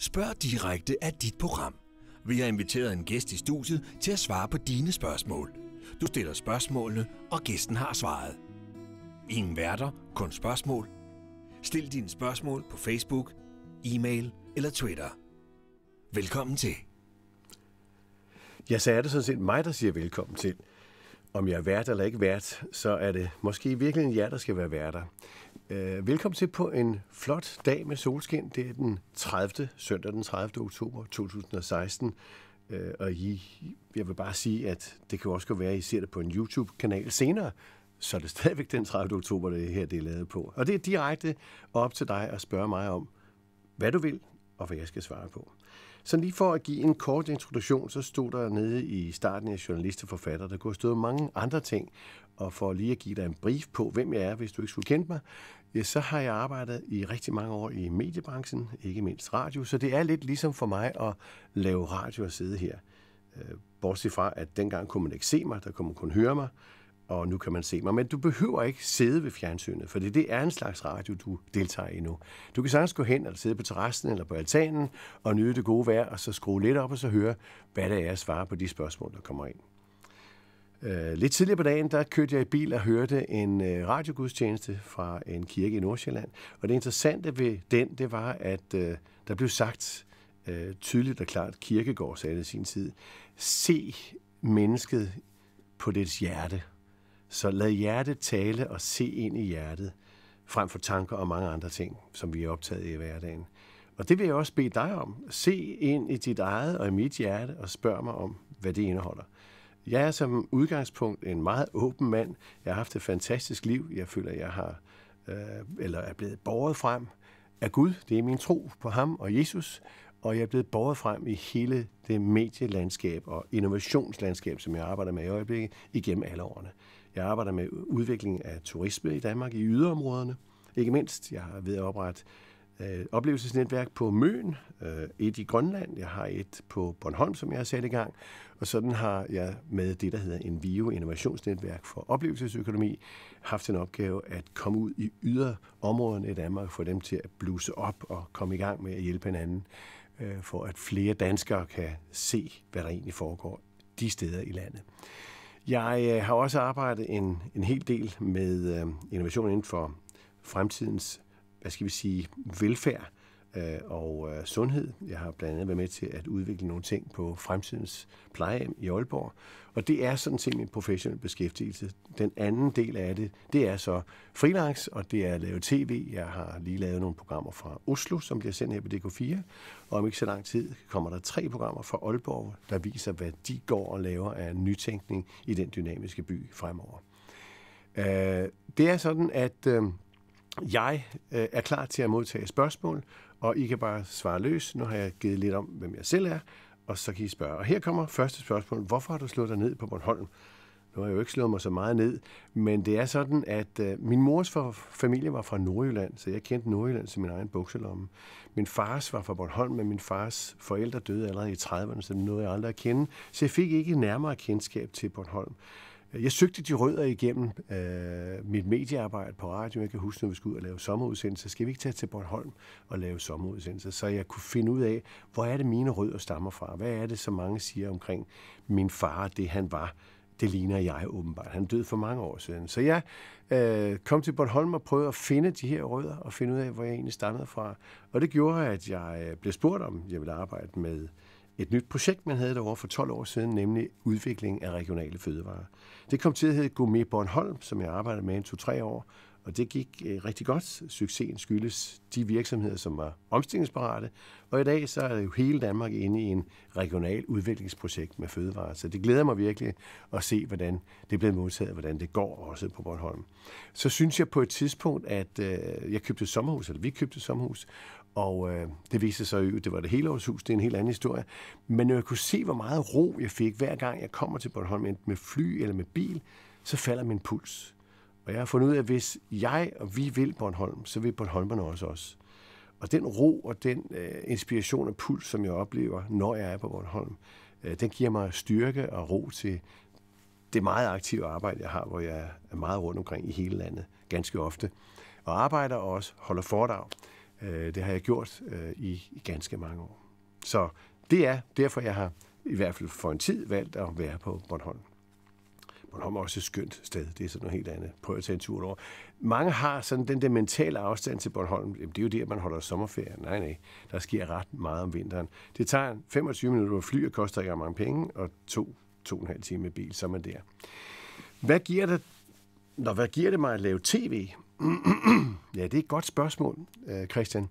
Spørg direkte af dit program. Vi har inviteret en gæst i studiet til at svare på dine spørgsmål. Du stiller spørgsmålene, og gæsten har svaret. Ingen værter, kun spørgsmål. Stil dine spørgsmål på Facebook, e-mail eller Twitter. Velkommen til. Jeg sagde det sådan set mig, der siger velkommen til om jeg er vært eller ikke vært, så er det måske virkelig jer, der skal være værter. Øh, velkommen til på en flot dag med solskin. Det er den 30. søndag den 30. oktober 2016. Øh, og I, jeg vil bare sige, at det kan også være, at I ser det på en YouTube-kanal senere, så er det stadigvæk den 30. oktober, det er her det er lavet på. Og det er direkte op til dig at spørge mig om, hvad du vil, og hvad jeg skal svare på. Så lige for at give en kort introduktion, så stod der nede i starten af journalist og forfatter, der kunne have stået mange andre ting, og for lige at give dig en brief på, hvem jeg er, hvis du ikke skulle kende mig, ja, så har jeg arbejdet i rigtig mange år i mediebranchen, ikke mindst radio, så det er lidt ligesom for mig at lave radio og sidde her. Øh, bortset fra, at dengang kunne man ikke se mig, der kunne man kun høre mig, og nu kan man se mig. Men du behøver ikke sidde ved fjernsynet, for det er en slags radio, du deltager i nu. Du kan sagtens gå hen eller sidde på terrassen eller på altanen og nyde det gode vejr, og så skrue lidt op og så høre, hvad der er, at svare på de spørgsmål, der kommer ind. Øh, lidt tidligere på dagen, der kørte jeg i bil og hørte en øh, radiogudstjeneste fra en kirke i Nordsjælland. Og det interessante ved den, det var, at øh, der blev sagt tydeligt og klart, Kirkegård sagde det i sin tid, se mennesket på dets hjerte. Så lad hjertet tale og se ind i hjertet, frem for tanker og mange andre ting, som vi er optaget i hverdagen. Og det vil jeg også bede dig om. Se ind i dit eget og i mit hjerte og spørg mig om, hvad det indeholder. Jeg er som udgangspunkt en meget åben mand. Jeg har haft et fantastisk liv. Jeg føler, jeg har øh, eller er blevet båret frem af Gud. Det er min tro på ham og Jesus. Og jeg er blevet båret frem i hele det medielandskab og innovationslandskab, som jeg arbejder med i øjeblikket, igennem alle årene. Jeg arbejder med udvikling af turisme i Danmark i yderområderne. Ikke mindst, jeg har ved at oprette øh, oplevelsesnetværk på Møn, øh, et i Grønland, jeg har et på Bornholm, som jeg har sat i gang, og sådan har jeg med det, der hedder Envio Innovationsnetværk for Oplevelsesøkonomi, haft en opgave at komme ud i yderområderne i Danmark, få dem til at bluse op og komme i gang med at hjælpe hinanden, øh, for at flere danskere kan se, hvad der egentlig foregår de steder i landet. Jeg øh, har også arbejdet en, en hel del med øh, innovation inden for fremtidens, hvad skal vi sige, velfærd øh, og øh, sundhed. Jeg har blandt andet været med til at udvikle nogle ting på fremtidens pleje i Aalborg. Og det er sådan set min professionelle beskæftigelse. Den anden del af det, det er så freelance, og det er at lave tv. Jeg har lige lavet nogle programmer fra Oslo, som bliver sendt her på DK4. Og om ikke så lang tid kommer der tre programmer fra Aalborg, der viser, hvad de går og laver af nytænkning i den dynamiske by fremover. Øh, det er sådan, at øh, jeg øh, er klar til at modtage spørgsmål, og I kan bare svare løs. Nu har jeg givet lidt om, hvem jeg selv er, og så kan I spørge. Og her kommer første spørgsmål. Hvorfor har du slået dig ned på Bornholm? Nu har jeg jo ikke slået mig så meget ned, men det er sådan, at øh, min mors familie var fra Nordjylland, så jeg kendte Nordjylland som min egen bukselomme. Min fars var fra Bornholm, men min fars forældre døde allerede i 30'erne, så det nåede jeg aldrig at kende. Så jeg fik ikke nærmere kendskab til Bornholm. Jeg søgte de rødder igennem øh, mit mediearbejde på radio. Jeg kan huske, når vi skulle ud og lave sommerudsendelser, skal vi ikke tage til Bornholm og lave sommerudsendelser? Så jeg kunne finde ud af, hvor er det mine rødder stammer fra? Hvad er det, så mange siger omkring min far, det han var? Det ligner jeg åbenbart. Han døde for mange år siden. Så jeg øh, kom til Bornholm og prøvede at finde de her rødder og finde ud af, hvor jeg egentlig stammede fra. Og det gjorde, at jeg øh, blev spurgt om, jeg ville arbejde med et nyt projekt, man havde derovre for 12 år siden, nemlig udvikling af regionale fødevarer. Det kom til at hedde Gourmet Bornholm, som jeg arbejdede med i to-tre år, og det gik øh, rigtig godt. Succesen skyldes de virksomheder, som var omstillingsparate, og i dag så er jo hele Danmark inde i en regional udviklingsprojekt med fødevarer, så det glæder mig virkelig at se, hvordan det er blevet modtaget, hvordan det går også på Bornholm. Så synes jeg på et tidspunkt, at øh, jeg købte et sommerhus, eller vi købte et sommerhus, og øh, det viste sig jo, det var det hele hus, det er en helt anden historie. Men når jeg kunne se, hvor meget ro jeg fik, hver gang jeg kommer til Bornholm, enten med fly eller med bil, så falder min puls. Og jeg har fundet ud af, at hvis jeg og vi vil Bornholm, så vil Bornholmerne også os. Og den ro og den øh, inspiration og puls, som jeg oplever, når jeg er på Bornholm, øh, den giver mig styrke og ro til det meget aktive arbejde, jeg har, hvor jeg er meget rundt omkring i hele landet, ganske ofte. Og arbejder også holder foredrag. Øh, det har jeg gjort øh, i, i ganske mange år. Så det er derfor, jeg har i hvert fald for en tid valgt at være på Bornholm. Bornholm er også et skønt sted. Det er sådan noget helt andet. Prøv at tage en tur over. Mange har sådan den der mentale afstand til Bornholm. Jamen, det er jo der, man holder sommerferie. Nej, nej. Der sker ret meget om vinteren. Det tager 25 minutter at fly, og koster ikke mange penge, og to, to og en halv time med bil, så er man der. Hvad giver det, når, hvad giver det mig at lave tv? ja, det er et godt spørgsmål, øh, Christian.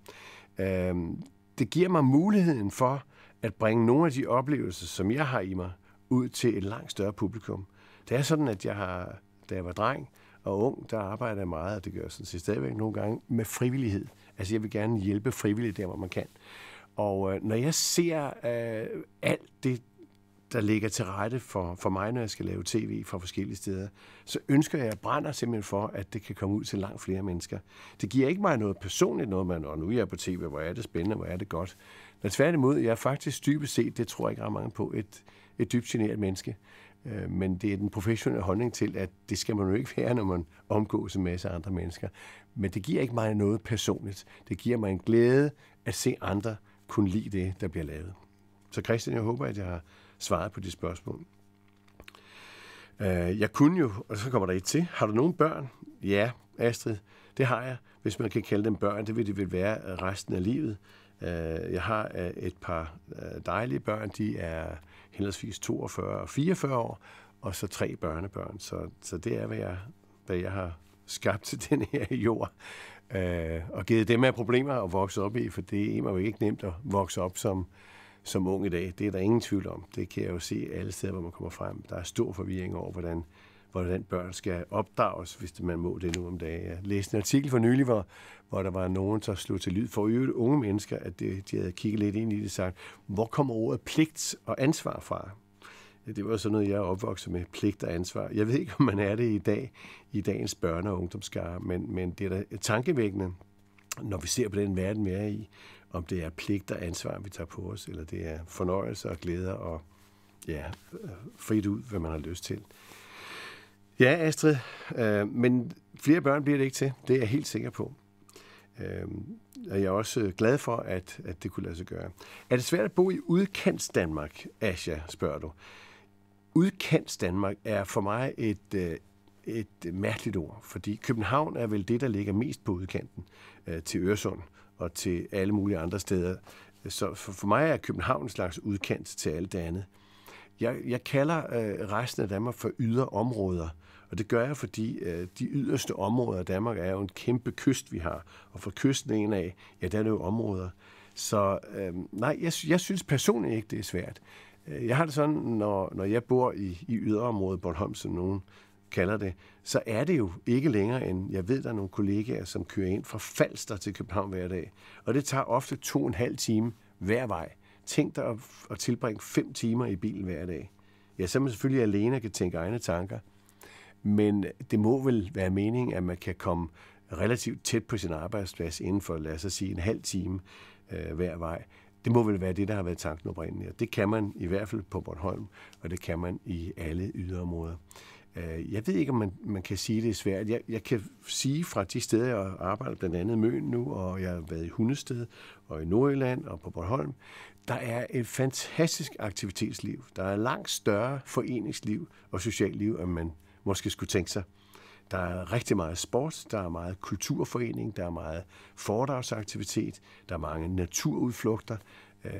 Øhm, det giver mig muligheden for at bringe nogle af de oplevelser, som jeg har i mig, ud til et langt større publikum. Det er sådan, at jeg har, da jeg var dreng og ung, der arbejdede jeg meget, og det gør jeg sådan set stadigvæk nogle gange, med frivillighed. Altså, jeg vil gerne hjælpe frivilligt der, hvor man kan. Og øh, når jeg ser øh, alt det, der ligger til rette for, for mig, når jeg skal lave tv fra forskellige steder, så ønsker jeg, at brænder simpelthen for, at det kan komme ud til langt flere mennesker. Det giver ikke mig noget personligt noget, man, og nu er jeg på tv, hvor er det spændende, hvor er det godt. Men tværtimod, jeg er faktisk dybest set, det tror jeg ikke ret mange på, et, et dybt generet menneske. Øh, men det er den professionelle holdning til, at det skal man jo ikke være, når man omgås en masse andre mennesker. Men det giver ikke mig noget personligt. Det giver mig en glæde at se andre kunne lide det, der bliver lavet. Så Christian, jeg håber, at jeg har svaret på de spørgsmål. Øh, jeg kunne jo, og så kommer der et til, har du nogen børn? Ja, Astrid, det har jeg. Hvis man kan kalde dem børn, det vil det vel være resten af livet. Øh, jeg har øh, et par øh, dejlige børn, de er henholdsvis 42 og 44 år, og så tre børnebørn. Så, så det er, hvad jeg, hvad jeg har skabt til den her jord, øh, og givet dem af problemer at vokse op i, for det er jo ikke nemt at vokse op som som ung i dag. Det er der ingen tvivl om. Det kan jeg jo se alle steder, hvor man kommer frem. Der er stor forvirring over, hvordan, hvordan børn skal opdrages, hvis man må det nu om dagen. Jeg læste en artikel for nylig, hvor, hvor der var nogen, der slog til lyd for øvrigt unge mennesker, at det, de havde kigget lidt ind i det og sagt, hvor kommer ordet pligt og ansvar fra? Det var sådan noget, jeg er opvokset med, pligt og ansvar. Jeg ved ikke, om man er det i dag, i dagens børne- og ungdomsskare, men, men det er da tankevækkende, når vi ser på den verden, vi er i, om det er pligt og ansvar, vi tager på os, eller det er fornøjelse og glæder og ja, frit ud, hvad man har lyst til. Ja, Astrid, øh, men flere børn bliver det ikke til. Det er jeg helt sikker på. Øh, og jeg er også øh, glad for, at, at det kunne lade sig gøre. Er det svært at bo i udkants Danmark, Asja, spørger du. Udkants Danmark er for mig et, øh, et mærkeligt ord, fordi København er vel det, der ligger mest på udkanten øh, til Øresund. Øh, og til alle mulige andre steder. Så for, for mig er København en slags udkant til alt det andet. Jeg, jeg kalder øh, resten af Danmark for yderområder, og det gør jeg, fordi øh, de yderste områder af Danmark er jo en kæmpe kyst, vi har. Og fra kysten en af, ja, der er det jo områder. Så øh, nej, jeg, jeg synes personligt ikke, det er svært. Øh, jeg har det sådan, når, når jeg bor i, i yderområdet Bornholm, som nogen kalder det, så er det jo ikke længere end, jeg ved, der er nogle kollegaer, som kører ind fra Falster til København hver dag. Og det tager ofte to og en halv time hver vej. Tænk dig at tilbringe fem timer i bilen hver dag. Ja, så er man selvfølgelig alene og kan tænke egne tanker. Men det må vel være meningen, at man kan komme relativt tæt på sin arbejdsplads inden for, lad os sige, en halv time øh, hver vej. Det må vel være det, der har været tanken oprindeligt. Og det kan man i hvert fald på Bornholm, og det kan man i alle yderområder. Øh, jeg ved ikke, om man, man kan sige, det er svært. Jeg, jeg kan sige fra de steder, jeg arbejder, blandt andet Møn nu, og jeg har været i Hundested, og i Nordjylland, og på Bornholm, der er et fantastisk aktivitetsliv. Der er langt større foreningsliv og socialt liv, end man måske skulle tænke sig. Der er rigtig meget sport, der er meget kulturforening, der er meget foredragsaktivitet, der er mange naturudflugter, øh,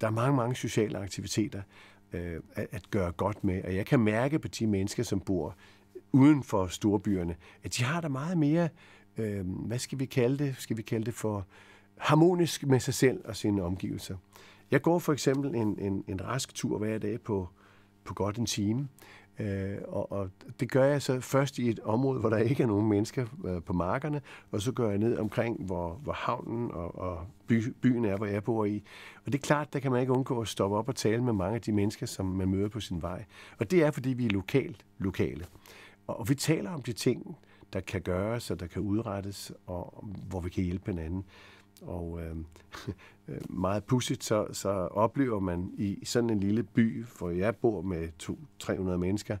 der er mange, mange sociale aktiviteter øh, at, at gøre godt med. Og jeg kan mærke på de mennesker, som bor uden for storbyerne, at de har der meget mere, øh, hvad skal vi kalde det? Skal vi kalde det for harmonisk med sig selv og sine omgivelser. Jeg går for eksempel en, en, en rask tur hver dag på, på godt en time. Øh, og, og det gør jeg så først i et område, hvor der ikke er nogen mennesker øh, på markerne, og så går jeg ned omkring, hvor, hvor havnen og, og by, byen er, hvor jeg bor i. Og det er klart, der kan man ikke undgå at stoppe op og tale med mange af de mennesker, som man møder på sin vej. Og det er, fordi vi er lokalt lokale. Og, og vi taler om de ting, der kan gøres og der kan udrettes, og hvor vi kan hjælpe hinanden. Og øh, meget pudsigt, så, så oplever man i sådan en lille by, hvor jeg bor med 200-300 mennesker,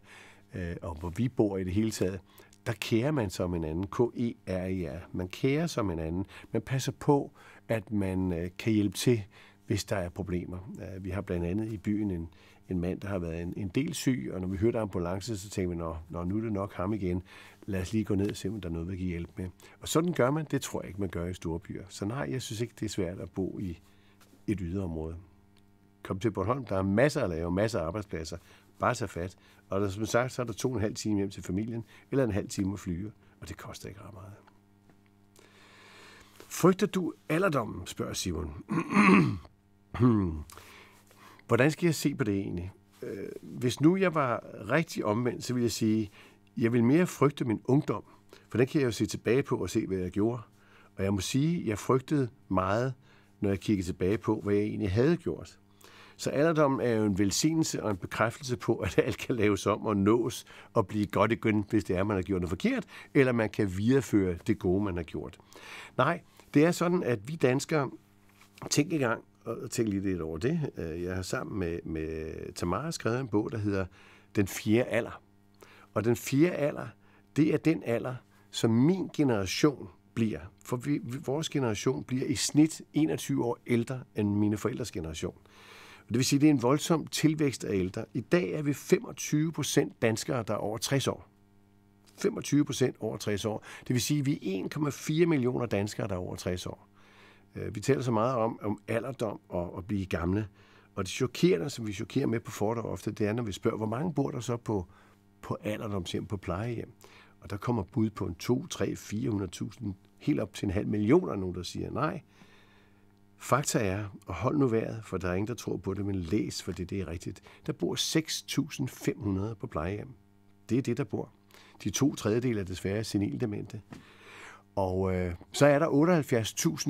øh, og hvor vi bor i det hele taget, der kærer man som en anden. K-E-R-E-R. Man kærer som en anden. Man passer på, at man øh, kan hjælpe til, hvis der er problemer. Øh, vi har blandt andet i byen en, en mand, der har været en, en del syg, og når vi hørte ambulance, så tænkte vi, nå, når nu er det nok ham igen lad os lige gå ned og se, om der er noget, vi kan hjælpe med. Og sådan gør man, det tror jeg ikke, man gør i store byer. Så nej, jeg synes ikke, det er svært at bo i et yderområde. Kom til Bornholm, der er masser at lave, masser af arbejdspladser. Bare tag fat. Og der, som sagt, så er der to og en halv time hjem til familien, eller en halv time at flyve, og det koster ikke ret meget. Frygter du alderdommen, spørger Simon. Hvordan skal jeg se på det egentlig? Øh, hvis nu jeg var rigtig omvendt, så ville jeg sige, jeg vil mere frygte min ungdom, for den kan jeg jo se tilbage på og se, hvad jeg gjorde. Og jeg må sige, jeg frygtede meget, når jeg kiggede tilbage på, hvad jeg egentlig havde gjort. Så alderdommen er jo en velsignelse og en bekræftelse på, at alt kan laves om og nås og blive godt igen, hvis det er, man har gjort noget forkert, eller man kan videreføre det gode, man har gjort. Nej, det er sådan, at vi danskere, tænk i gang og tænk lige lidt over det. Øh, jeg har sammen med, med Tamara skrevet en bog, der hedder Den fjerde alder. Og den fjerde alder, det er den alder, som min generation bliver. For vi, vores generation bliver i snit 21 år ældre end mine forældres generation. Og det vil sige, at det er en voldsom tilvækst af ældre. I dag er vi 25 procent danskere, der er over 60 år. 25 procent over 60 år. Det vil sige, at vi er 1,4 millioner danskere, der er over 60 år. Øh, vi taler så meget om, om alderdom og at blive gamle. Og det chokerende, som vi chokerer med på fordrag ofte, det er, når vi spørger, hvor mange bor der så på på alderdomshjem, på plejehjem. Og der kommer bud på en 2, 3, 400.000, helt op til en halv million af nogen, der siger nej. Fakta er, og hold nu vejret, for der er ingen, der tror på det, men læs, for det, det er rigtigt. Der bor 6.500 på plejehjem. Det er det, der bor. De to tredjedel er desværre senildemente. Og øh, så er der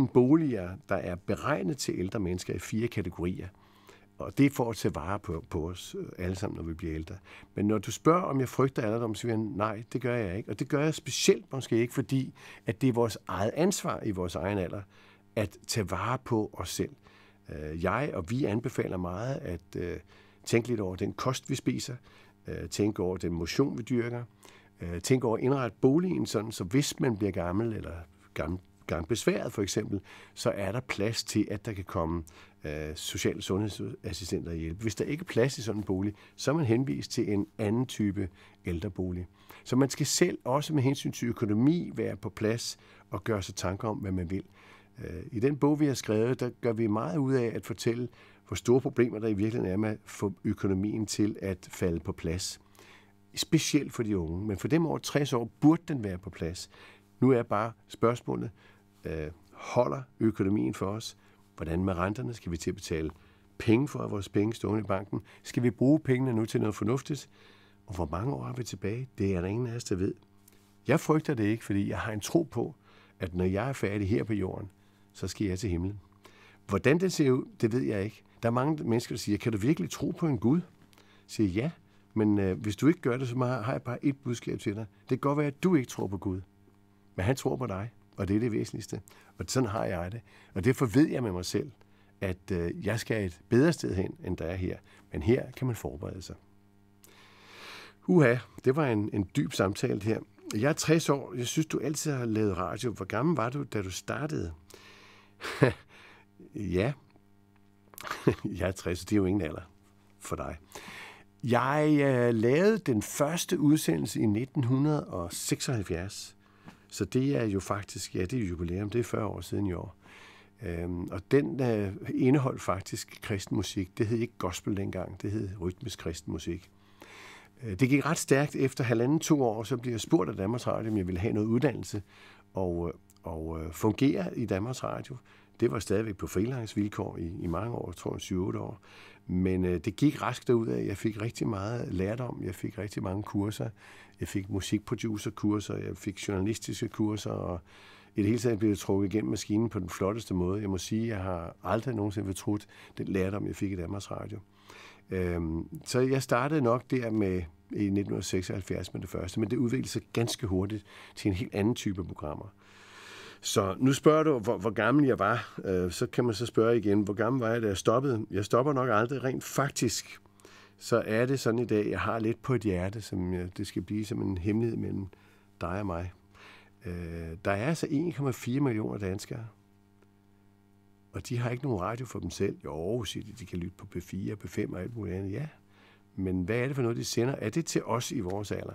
78.000 boliger, der er beregnet til ældre mennesker i fire kategorier. Og det får til vare på, på os øh, alle sammen, når vi bliver ældre. Men når du spørger, om jeg frygter alderdom, så siger jeg, nej, det gør jeg ikke. Og det gør jeg specielt måske ikke, fordi at det er vores eget ansvar i vores egen alder, at tage vare på os selv. Øh, jeg og vi anbefaler meget at øh, tænke lidt over den kost, vi spiser, tænke over den motion, vi dyrker, tænke over at indrette boligen sådan, så hvis man bliver gammel eller gammel, gang besværet for eksempel, så er der plads til, at der kan komme øh, og sundhedsassistenter og hjælpe. Hvis der ikke er plads i sådan en bolig, så er man henvist til en anden type ældrebolig. Så man skal selv også med hensyn til økonomi være på plads og gøre sig tanker om, hvad man vil. Øh, I den bog, vi har skrevet, der gør vi meget ud af at fortælle, hvor store problemer der i virkeligheden er med at få økonomien til at falde på plads. Specielt for de unge, men for dem over 60 år burde den være på plads. Nu er bare spørgsmålet, øh, holder økonomien for os? Hvordan med renterne skal vi til at betale penge for, at vores penge stående i banken? Skal vi bruge pengene nu til noget fornuftigt? Og hvor mange år har vi tilbage? Det er der ingen af os, der ved. Jeg frygter det ikke, fordi jeg har en tro på, at når jeg er færdig her på jorden, så skal jeg til himlen. Hvordan det ser ud, det ved jeg ikke. Der er mange mennesker, der siger, kan du virkelig tro på en Gud? Jeg siger ja, men øh, hvis du ikke gør det, så har jeg bare et budskab til dig. Det kan godt være, at du ikke tror på Gud, men han tror på dig. Og det er det væsentligste. Og sådan har jeg det. Og derfor ved jeg med mig selv, at øh, jeg skal et bedre sted hen, end der er her. Men her kan man forberede sig. Uha, det var en, en dyb samtale her. Jeg er 60 år. Jeg synes, du altid har lavet radio. Hvor gammel var du, da du startede? ja, jeg er 60. Det er jo ingen alder for dig. Jeg uh, lavede den første udsendelse i 1976. Så det er jo faktisk, ja, det er jubilæum, det er 40 år siden i år. Øhm, og den øh, indeholdt faktisk kristen musik. Det hed ikke gospel dengang, det hed rytmisk kristen musik. Øh, det gik ret stærkt. Efter halvanden to år, så blev jeg spurgt af Danmarks Radio, om jeg ville have noget uddannelse og, øh, og øh, fungere i Danmarks Radio det var stadigvæk på freelance-vilkår i, i mange år, tror jeg 7-8 år. Men øh, det gik raskt derud af. Jeg fik rigtig meget lært om. Jeg fik rigtig mange kurser. Jeg fik musikproducerkurser. Jeg fik journalistiske kurser. Og i det hele taget blev jeg trukket igennem maskinen på den flotteste måde. Jeg må sige, at jeg har aldrig nogensinde betrudt den lærdom, jeg fik i Danmarks Radio. Øhm, så jeg startede nok der med i 1976 med det første, men det udviklede sig ganske hurtigt til en helt anden type programmer. Så nu spørger du, hvor, hvor gammel jeg var. Øh, så kan man så spørge igen, hvor gammel var jeg, da jeg stoppede? Jeg stopper nok aldrig rent faktisk. Så er det sådan i dag, jeg har lidt på et hjerte, som jeg, øh, det skal blive som en hemmelighed mellem dig og mig. Øh, der er altså 1,4 millioner danskere, og de har ikke nogen radio for dem selv. Jo, siger de, de kan lytte på P4, P5 og alt muligt andet. Ja, men hvad er det for noget, de sender? Er det til os i vores alder?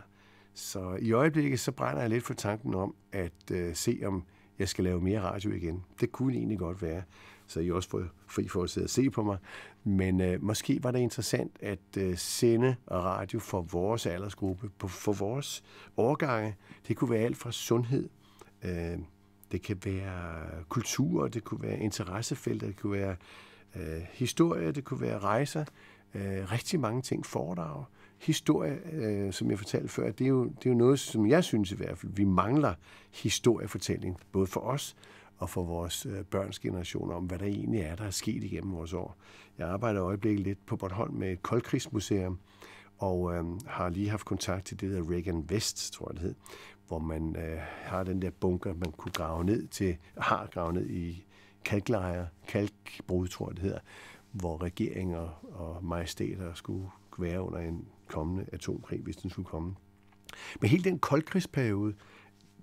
Så i øjeblikket, så brænder jeg lidt for tanken om at øh, se, om jeg skal lave mere radio igen. Det kunne egentlig godt være, så I også får fri for at sidde og se på mig. Men øh, måske var det interessant at øh, sende radio for vores aldersgruppe, på, for vores årgange. Det kunne være alt fra sundhed, øh, det kan være kultur, det kunne være interessefelter, det kunne være øh, historie, det kunne være rejser, øh, rigtig mange ting, foredrag. Øh, historie, øh, som jeg fortalte før, det er, jo, det er jo noget, som jeg synes i hvert fald, vi mangler historiefortælling, både for os og for vores øh, børns generationer, om hvad der egentlig er, der er sket igennem vores år. Jeg arbejder i øjeblikket lidt på Bornholm med et koldkrigsmuseum, og øh, har lige haft kontakt til det, der Reagan West, tror jeg det hed, hvor man øh, har den der bunker, man kunne grave ned til, har gravet ned i kalklejre, kalkbrud, tror jeg det hedder, hvor regeringer og majestæter skulle være under en kommende atomkrig, hvis den skulle komme. Men hele den koldkrigsperiode,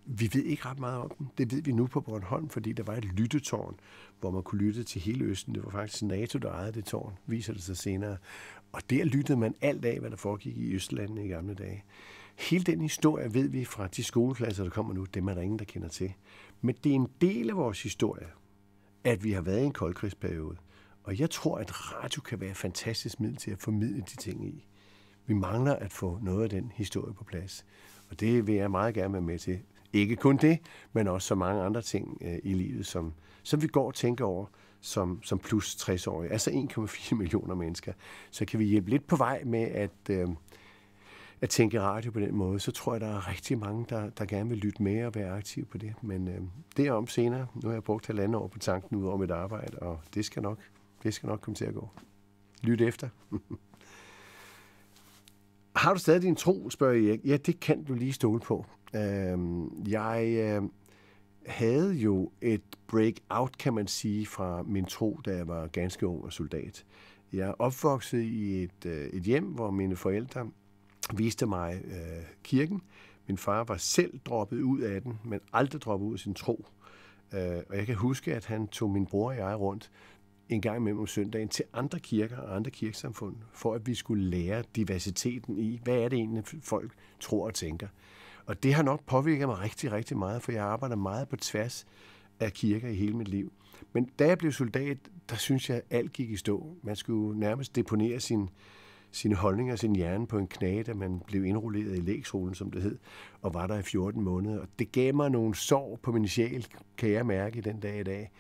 vi ved ikke ret meget om den. Det ved vi nu på Bornholm, fordi der var et lyttetårn, hvor man kunne lytte til hele Østen. Det var faktisk NATO, der ejede det tårn, viser det sig senere. Og der lyttede man alt af, hvad der foregik i Østlandet i gamle dage. Hele den historie ved vi fra de skoleklasser, der kommer nu. Dem er der ingen, der kender til. Men det er en del af vores historie, at vi har været i en koldkrigsperiode. Og jeg tror, at radio kan være et fantastisk middel til at formidle de ting i. Vi mangler at få noget af den historie på plads. Og det vil jeg meget gerne være med til. Ikke kun det, men også så mange andre ting øh, i livet, som, som vi går og tænker over som, som plus 60-årige. Altså 1,4 millioner mennesker. Så kan vi hjælpe lidt på vej med at, øh, at tænke radio på den måde. Så tror jeg, der er rigtig mange, der, der gerne vil lytte med og være aktive på det. Men øh, det er om senere. Nu har jeg brugt halvandet år på tanken ud over mit arbejde, og det skal nok, det skal nok komme til at gå. Lyt efter. Har du stadig din tro, spørger jeg. Ja, det kan du lige stole på. Øhm, jeg øh, havde jo et breakout, kan man sige, fra min tro, da jeg var ganske ung og soldat. Jeg opvoksede i et, øh, et hjem, hvor mine forældre viste mig øh, kirken. Min far var selv droppet ud af den, men aldrig droppet ud af sin tro. Øh, og jeg kan huske, at han tog min bror og jeg rundt en gang imellem om søndagen til andre kirker og andre kirkesamfund, for at vi skulle lære diversiteten i, hvad er det egentlig, folk tror og tænker. Og det har nok påvirket mig rigtig, rigtig meget, for jeg arbejder meget på tværs af kirker i hele mit liv. Men da jeg blev soldat, der synes jeg, at alt gik i stå. Man skulle nærmest deponere sin, sine holdninger og sin hjerne på en knage, da man blev indrulleret i lægskolen, som det hed, og var der i 14 måneder. Og det gav mig nogle sår på min sjæl, kan jeg mærke den dag i dag,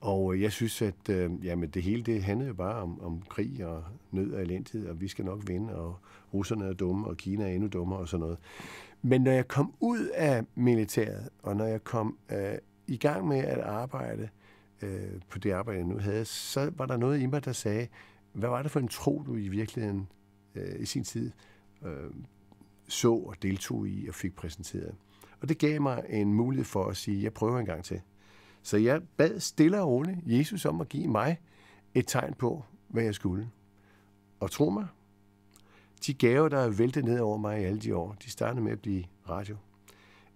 og øh, jeg synes, at øh, jamen, det hele det handler jo bare om, om krig og nød og elendighed, og vi skal nok vinde, og russerne er dumme, og Kina er endnu dummere og sådan noget. Men når jeg kom ud af militæret, og når jeg kom øh, i gang med at arbejde øh, på det arbejde, jeg nu havde, så var der noget i mig, der sagde, hvad var det for en tro, du i virkeligheden øh, i sin tid øh, så og deltog i og fik præsenteret? Og det gav mig en mulighed for at sige, jeg prøver en gang til. Så jeg bad stille og roligt Jesus om at give mig et tegn på, hvad jeg skulle. Og tro mig, de gaver, der er væltet ned over mig i alle de år, de startede med at blive radio.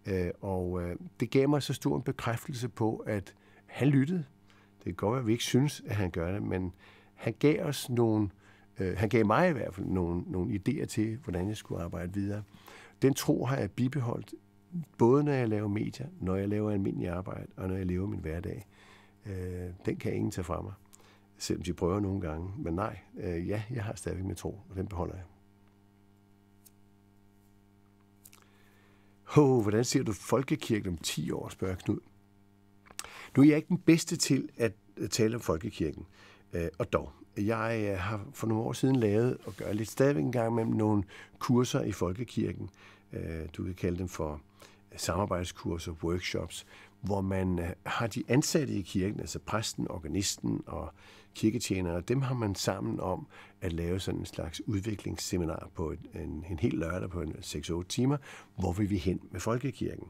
Øh, og øh, det gav mig så stor en bekræftelse på, at han lyttede. Det kan godt være, at vi ikke synes, at han gør det, men han gav os nogle, øh, han gav mig i hvert fald nogle, nogle idéer til, hvordan jeg skulle arbejde videre. Den tro har jeg bibeholdt både når jeg laver medier, når jeg laver almindelig arbejde, og når jeg lever min hverdag, øh, den kan ingen tage fra mig. Selvom de prøver nogle gange. Men nej, øh, ja, jeg har stadig min tro, og den beholder jeg. Oh, hvordan ser du folkekirken om 10 år, spørger Knud. Nu er jeg ikke den bedste til at tale om folkekirken, øh, og dog. Jeg øh, har for nogle år siden lavet, og gør lidt stadigvæk en gang med nogle kurser i folkekirken. Øh, du kan kalde dem for samarbejdskurser, workshops, hvor man øh, har de ansatte i kirken, altså præsten, organisten og kirketjenere, dem har man sammen om at lave sådan en slags udviklingsseminar på en, en, en hel lørdag på 6-8 timer, hvor vil vi hen med folkekirken.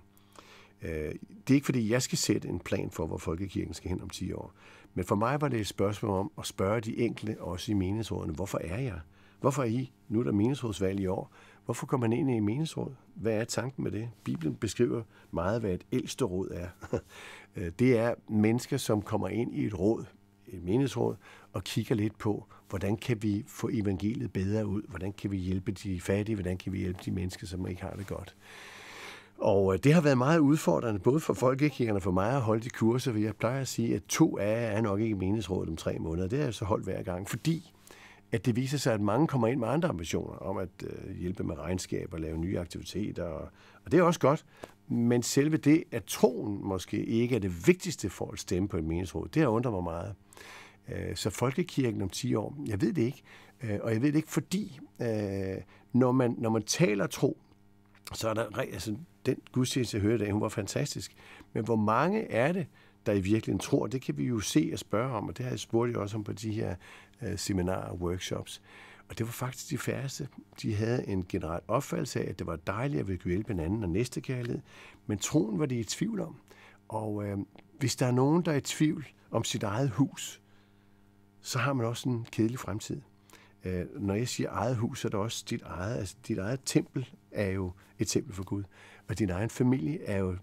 Øh, det er ikke fordi, jeg skal sætte en plan for, hvor folkekirken skal hen om 10 år. Men for mig var det et spørgsmål om at spørge de enkelte, også i menighedsrådene, hvorfor er jeg? Hvorfor er I? Nu er der menighedsrådsvalg i år Hvorfor kommer man ind i meningsråd? Hvad er tanken med det? Bibelen beskriver meget, hvad et ældste råd er. det er mennesker, som kommer ind i et råd, et meningsråd, og kigger lidt på, hvordan kan vi få evangeliet bedre ud? Hvordan kan vi hjælpe de fattige? Hvordan kan vi hjælpe de mennesker, som ikke har det godt? Og øh, det har været meget udfordrende, både for folkekirkerne og for mig at holde de kurser, for jeg plejer at sige, at to af jer er nok ikke meningsrådet om tre måneder. Det har jeg så holdt hver gang, fordi at det viser sig, at mange kommer ind med andre ambitioner om at øh, hjælpe med regnskab og lave nye aktiviteter. Og, og det er også godt. Men selve det, at troen måske ikke er det vigtigste for at stemme på et meningsråd, det har undret mig meget. Øh, så folkekirken om 10 år, jeg ved det ikke. Øh, og jeg ved det ikke, fordi øh, når, man, når man taler tro, så er der... Altså, den gudstjeneste, jeg hørte i dag, hun var fantastisk. Men hvor mange er det, der i virkeligheden tror, det kan vi jo se og spørge om, og det har jeg spurgt jo også om på de her Øh, seminarer og workshops. Og det var faktisk de færreste. De havde en generel opfattelse af, at det var dejligt at vi kunne hjælpe hinanden og næste kærlighed. Men troen var de i tvivl om. Og øh, hvis der er nogen, der er i tvivl om sit eget hus, så har man også en kedelig fremtid. Øh, når jeg siger eget hus, så er det også dit eget. Altså, dit eget tempel er jo et tempel for Gud. Og din egen familie er jo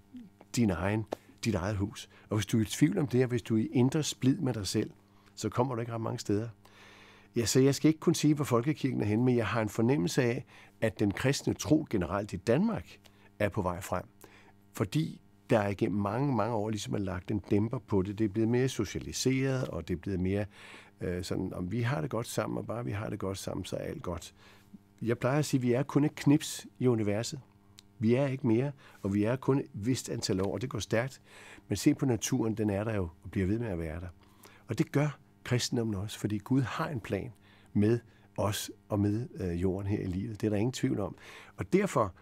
din egen, dit eget hus. Og hvis du er i tvivl om det, og hvis du er i indre splid med dig selv, så kommer du ikke ret mange steder. Ja, så jeg skal ikke kun sige, hvor folkekirken er henne, men jeg har en fornemmelse af, at den kristne tro generelt i Danmark er på vej frem. Fordi der igennem mange, mange år ligesom er lagt en dæmper på det. Det er blevet mere socialiseret, og det er blevet mere øh, sådan, om vi har det godt sammen, og bare vi har det godt sammen, så er alt godt. Jeg plejer at sige, at vi er kun et knips i universet. Vi er ikke mere, og vi er kun et vist antal år, og det går stærkt. Men se på naturen, den er der jo, og bliver ved med at være der. Og det gør, kristendommen også, fordi Gud har en plan med os og med øh, jorden her i livet. Det er der ingen tvivl om. Og derfor,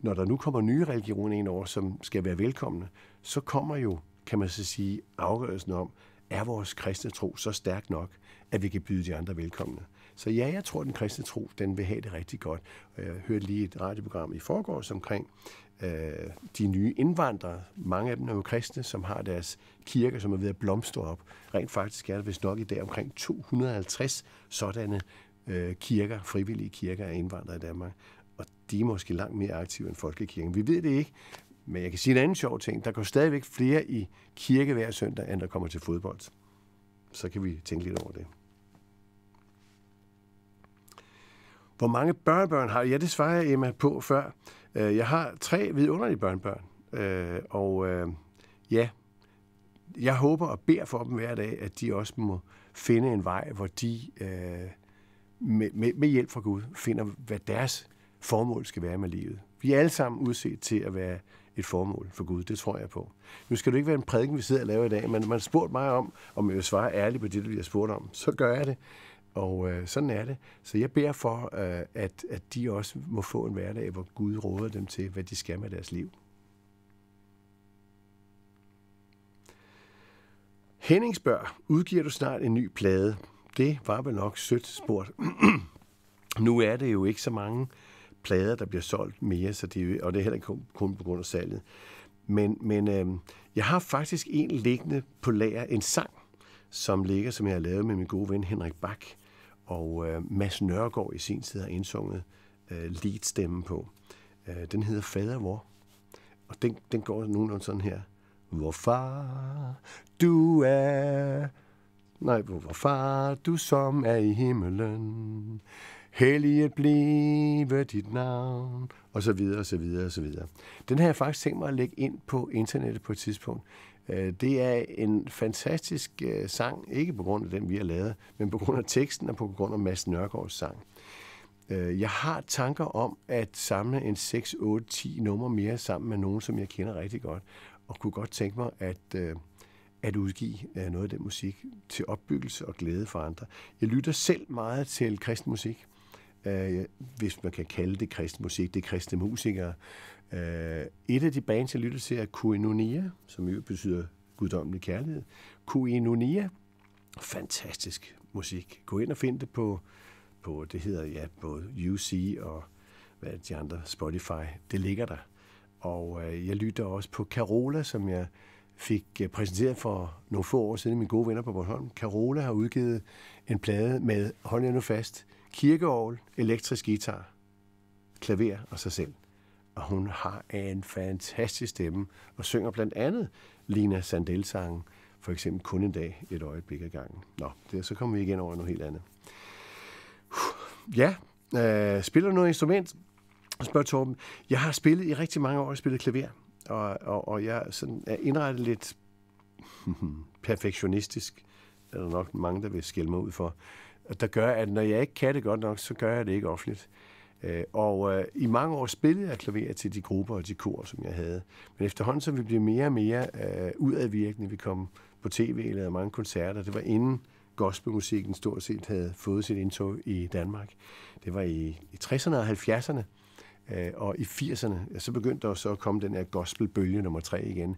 når der nu kommer nye religioner ind over, som skal være velkomne, så kommer jo, kan man så sige, afgørelsen om, er vores kristne tro så stærk nok, at vi kan byde de andre velkomne? Så ja, jeg tror, at den kristne tro, den vil have det rigtig godt. Og jeg hørte lige et radioprogram i forgårs omkring øh, de nye indvandrere, mange af dem er jo kristne, som har deres kirker, som er ved at blomstre op. Rent faktisk er der vist nok i dag omkring 250 sådanne øh, kirker, frivillige kirker af indvandrere i Danmark. Og de er måske langt mere aktive end folkekirken. Vi ved det ikke, men jeg kan sige en anden sjov ting. Der går stadigvæk flere i kirke hver søndag, end der kommer til fodbold. Så kan vi tænke lidt over det. Hvor mange børnebørn har Ja, det svarer jeg Emma på før. Øh, Jeg har tre vidunderlige børnebørn, øh, og øh, ja, jeg håber og beder for dem hver dag, at de også må finde en vej, hvor de øh, med, med, med hjælp fra Gud finder, hvad deres formål skal være med livet. Vi er alle sammen udset til at være et formål for Gud. Det tror jeg på. Nu skal det ikke være en prædiken, vi sidder og laver i dag, men man spurgte mig om, om jeg vil svare ærligt på det, vi har spurgt om. Så gør jeg det. Og øh, sådan er det. Så jeg beder for, øh, at, at de også må få en hverdag, hvor Gud råder dem til, hvad de skal med deres liv. Henning spørger, udgiver du snart en ny plade? Det var vel nok sødt spurgt. nu er det jo ikke så mange plader, der bliver solgt mere, så det, og det er heller ikke kun på grund af salget. Men, men øh, jeg har faktisk en liggende på lager, en sang, som ligger, som jeg har lavet med min gode ven Henrik Bak, og øh, Mads Nørgaard i sin tid har indsunget øh, leadstemmen på. Øh, den hedder Fader Vor, og den, den går nogenlunde sådan her. Hvor far du er, nej, hvor far du som er i himmelen, helliget blive dit navn, og så videre, og så videre, og så videre. Den har jeg faktisk tænkt mig at lægge ind på internettet på et tidspunkt. Øh, det er en fantastisk øh, sang, ikke på grund af den, vi har lavet, men på grund af teksten og på grund af Mads Nørgaards sang. Øh, jeg har tanker om at samle en 6, 8, 10 nummer mere sammen med nogen, som jeg kender rigtig godt, og kunne godt tænke mig at, at udgive noget af den musik til opbyggelse og glæde for andre. Jeg lytter selv meget til kristen musik, hvis man kan kalde det kristen musik. Det er kristne musikere. Uh, et af de bands, jeg lyttede til, er Kuinonia, som jo betyder guddommelig kærlighed. Kuinonia. fantastisk musik. Gå ind og find det på, på det hedder ja, både UC og hvad de andre, Spotify. Det ligger der. Og uh, jeg lytter også på Carola, som jeg fik uh, præsenteret for nogle få år siden mine gode venner på Bornholm. Carola har udgivet en plade med, hold jer nu fast, kirkeovl, elektrisk guitar, klaver og sig selv og hun har en fantastisk stemme og synger blandt andet Lina Sandel-sangen, for eksempel kun en dag, et øjeblik ad gangen. Nå, det, så kommer vi igen over noget helt andet. Ja, øh, spiller du noget instrument? Spørger Torben. Jeg har spillet i rigtig mange år, jeg spillet klaver, og, og, og jeg sådan er indrettet lidt perfektionistisk. eller er der nok mange, der vil skælde mig ud for. Og der gør, at når jeg ikke kan det godt nok, så gør jeg det ikke offentligt. Øh, og øh, i mange år spillede jeg klaver til de grupper og de kor, som jeg havde. Men efterhånden, som vi blev mere og mere øh, udadvirkende, vi kom på tv, lavede mange koncerter, det var inden gospelmusikken stort set havde fået sit indtog i Danmark. Det var i, i 60'erne og 70'erne, øh, og i 80'erne, så begyndte der så at komme den her gospelbølge nummer 3 igen.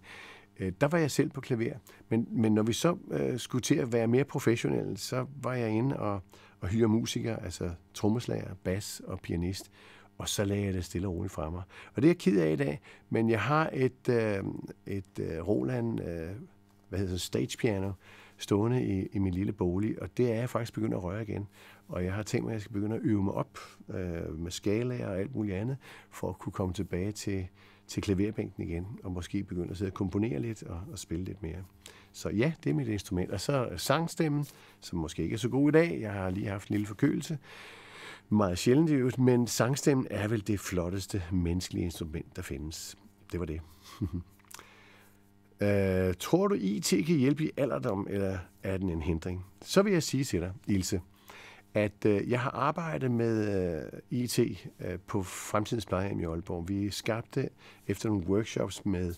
Øh, der var jeg selv på klaver, men, men når vi så øh, skulle til at være mere professionelle, så var jeg inde og, og hyre musikere, altså trommeslager, bas og pianist, og så lagde jeg det stille og roligt fra mig. Og det er jeg ked af i dag, men jeg har et, øh, et øh, Roland, øh, hvad hedder det, stage piano, stående i, i min lille bolig, og det er jeg faktisk begyndt at røre igen. Og jeg har tænkt mig, at jeg skal begynde at øve mig op øh, med skalaer og alt muligt andet, for at kunne komme tilbage til, til klaverbænken igen, og måske begynde at sidde og komponere lidt og, og spille lidt mere. Så ja, det er mit instrument. Og så sangstemmen, som måske ikke er så god i dag. Jeg har lige haft en lille forkølelse. Meget sjældent i øvrigt, men sangstemmen er vel det flotteste menneskelige instrument, der findes. Det var det. øh, tror du, IT kan hjælpe i alderdom, eller er den en hindring? Så vil jeg sige til dig, Ilse, at øh, jeg har arbejdet med øh, IT øh, på Fremtidens Plejehjem i Aalborg. Vi skabte efter nogle workshops med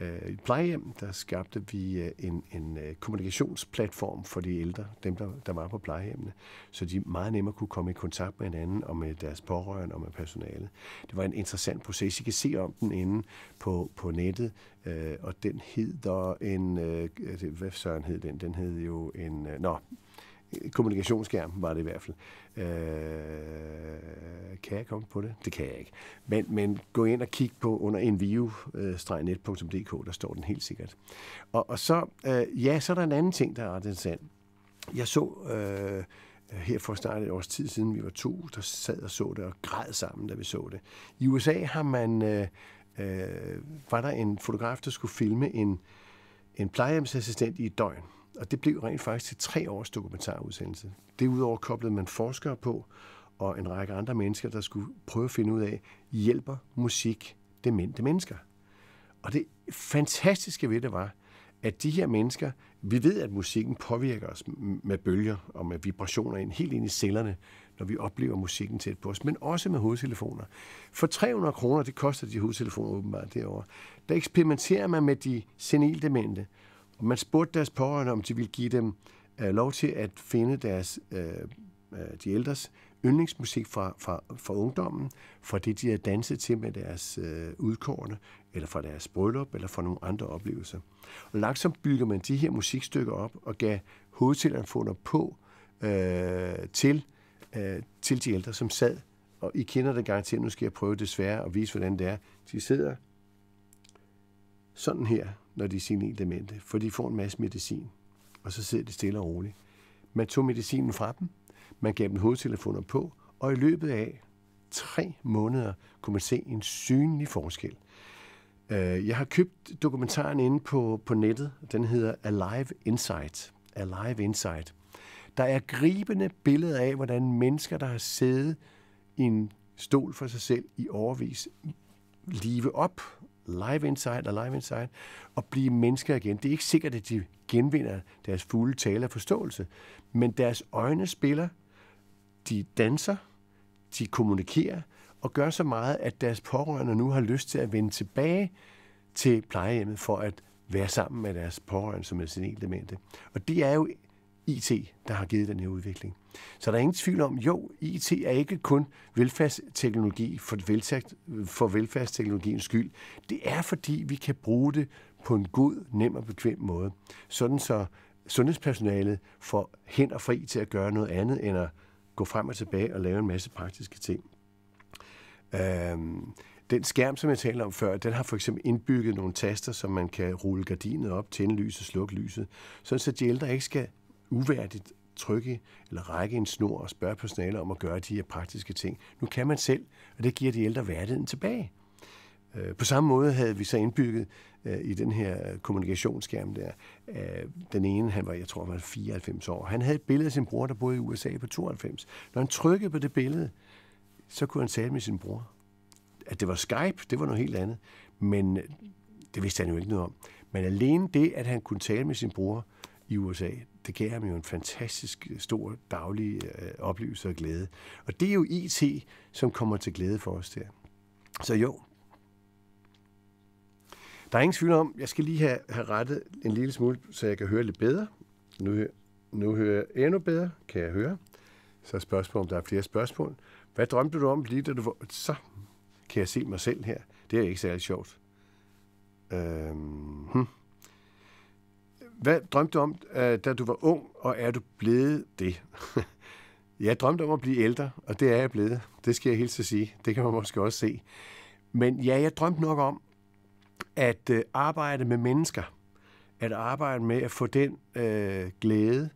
øh, et plejehjem, der skabte vi øh, en, en øh, kommunikationsplatform for de ældre, dem der, der var på plejehjemmene, så de meget nemmere kunne komme i kontakt med hinanden og med deres pårørende og med personalet. Det var en interessant proces. I kan se om den inde på, på nettet, øh, og den hed der en, øh, altså, hvad søren hed den? Den hed jo en, øh, nå, kommunikationsskærm var det i hvert fald. Øh, kan jeg komme på det? Det kan jeg ikke. Men, men gå ind og kig på under envio-net.dk, der står den helt sikkert. Og, og så, øh, ja, så er der en anden ting, der er ret interessant. Jeg så øh, her for snart et års tid siden, vi var to, der sad og så det og græd sammen, da vi så det. I USA har man, øh, øh, var der en fotograf, der skulle filme en, en plejehjemsassistent i et døgn og det blev rent faktisk til tre års dokumentarudsendelse. Det udover koblede man forskere på, og en række andre mennesker, der skulle prøve at finde ud af, hjælper musik demente mennesker? Og det fantastiske ved det var, at de her mennesker, vi ved, at musikken påvirker os med bølger og med vibrationer ind, helt ind i cellerne, når vi oplever musikken tæt på os, men også med hovedtelefoner. For 300 kroner, det koster de hovedtelefoner åbenbart derovre, der eksperimenterer man med de senildemente, demente, man spurgte deres pårørende, om de ville give dem øh, lov til at finde deres, øh, øh de ældres yndlingsmusik fra, fra, fra ungdommen, fra det, de havde danset til med deres øh, udkårne, eller fra deres bryllup, eller fra nogle andre oplevelser. Og langsomt bygger man de her musikstykker op og gav hovedtelefoner på øh, til, øh, til de ældre, som sad. Og I kender det garanteret, nu skal jeg prøve desværre at vise, hvordan det er. De sidder sådan her når de er sine demente, for de får en masse medicin, og så sidder de stille og roligt. Man tog medicinen fra dem, man gav dem hovedtelefoner på, og i løbet af tre måneder kunne man se en synlig forskel. Øh, jeg har købt dokumentaren inde på, på nettet. Den hedder Alive Insight. Alive Insight. Der er gribende billeder af, hvordan mennesker, der har siddet i en stol for sig selv i overvis, live op Live inside og Live inside, og blive mennesker igen. Det er ikke sikkert, at de genvinder deres fulde tale og forståelse, men deres øjne spiller, de danser, de kommunikerer, og gør så meget, at deres pårørende nu har lyst til at vende tilbage til plejehjemmet for at være sammen med deres pårørende, som er sin Og det er jo IT, der har givet den her udvikling. Så der er ingen tvivl om, jo, IT er ikke kun velfærdsteknologi for, velfærd, for velfærdsteknologiens skyld. Det er, fordi vi kan bruge det på en god, nem og bekvem måde. Sådan så sundhedspersonalet får hænder fri til at gøre noget andet, end at gå frem og tilbage og lave en masse praktiske ting. Øhm, den skærm, som jeg talte om før, den har for eksempel indbygget nogle taster, som man kan rulle gardinet op, tænde lyset, slukke lyset, sådan så de ældre ikke skal uværdigt trykke eller række en snor og spørge personale om at gøre de her praktiske ting. Nu kan man selv, og det giver de ældre værdigheden tilbage. Øh, på samme måde havde vi så indbygget øh, i den her kommunikationsskærm der. Øh, den ene, han var, jeg tror, han var 94 år. Han havde et billede af sin bror, der boede i USA på 92. Når han trykkede på det billede, så kunne han tale med sin bror. At det var Skype, det var noget helt andet. Men det vidste han jo ikke noget om. Men alene det, at han kunne tale med sin bror, i USA, det gav ham jo en fantastisk øh, stor daglig øh, oplevelse og glæde. Og det er jo IT, som kommer til glæde for os der. Så jo, der er ingen tvivl om, jeg skal lige have, have rettet en lille smule, så jeg kan høre lidt bedre. Nu, nu hører jeg endnu bedre, kan jeg høre. Så er spørgsmålet, om der er flere spørgsmål. Hvad drømte du om lige da du var... Så kan jeg se mig selv her. Det er ikke særlig sjovt. Øhm, hmm. Hvad drømte du om, øh, da du var ung, og er du blevet det? jeg drømte om at blive ældre, og det er jeg blevet. Det skal jeg helt at sige. Det kan man måske også se. Men ja, jeg drømte nok om at øh, arbejde med mennesker. At arbejde med at få den øh, glæde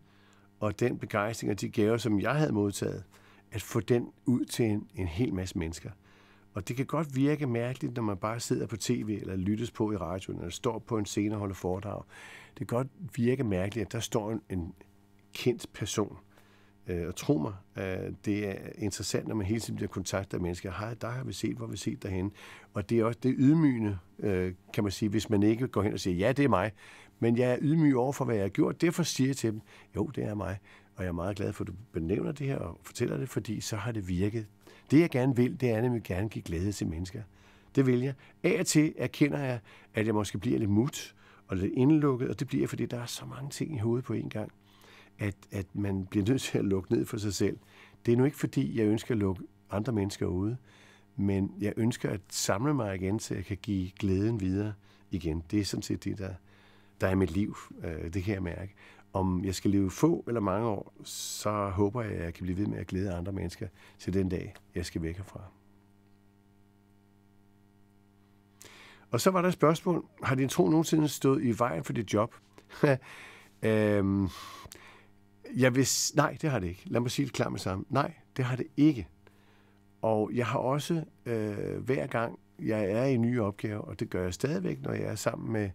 og den begejstring og de gaver, som jeg havde modtaget, at få den ud til en, en hel masse mennesker. Og det kan godt virke mærkeligt, når man bare sidder på tv eller lyttes på i radioen, eller står på en scene og holder foredrag. Det kan godt virke mærkeligt, at der står en, en kendt person. Øh, og tro mig, øh, det er interessant, når man hele tiden bliver kontaktet af mennesker. Hej, der har vi set, hvor vi set derhen. Og det er også det ydmygende, øh, kan man sige, hvis man ikke går hen og siger, ja, det er mig. Men jeg er ydmyg over for, hvad jeg har gjort. Derfor siger jeg til dem, jo, det er mig. Og jeg er meget glad for, at du benævner det her og fortæller det, fordi så har det virket det, jeg gerne vil, det er, at jeg gerne give glæde til mennesker. Det vil jeg. Af og til erkender jeg, at jeg måske bliver lidt mut og lidt indelukket, og det bliver, fordi der er så mange ting i hovedet på én gang, at, at man bliver nødt til at lukke ned for sig selv. Det er nu ikke, fordi jeg ønsker at lukke andre mennesker ude, men jeg ønsker at samle mig igen, så jeg kan give glæden videre igen. Det er sådan set det, der, der er mit liv, øh, det kan jeg mærke om jeg skal leve få eller mange år, så håber jeg, at jeg kan blive ved med at glæde andre mennesker til den dag, jeg skal væk herfra. Og så var der et spørgsmål, har din tro nogensinde stået i vejen for dit job? øhm, jeg vil, nej, det har det ikke. Lad mig sige det klart med sammen. Nej, det har det ikke. Og jeg har også øh, hver gang, jeg er i nye opgaver, og det gør jeg stadigvæk, når jeg er sammen med,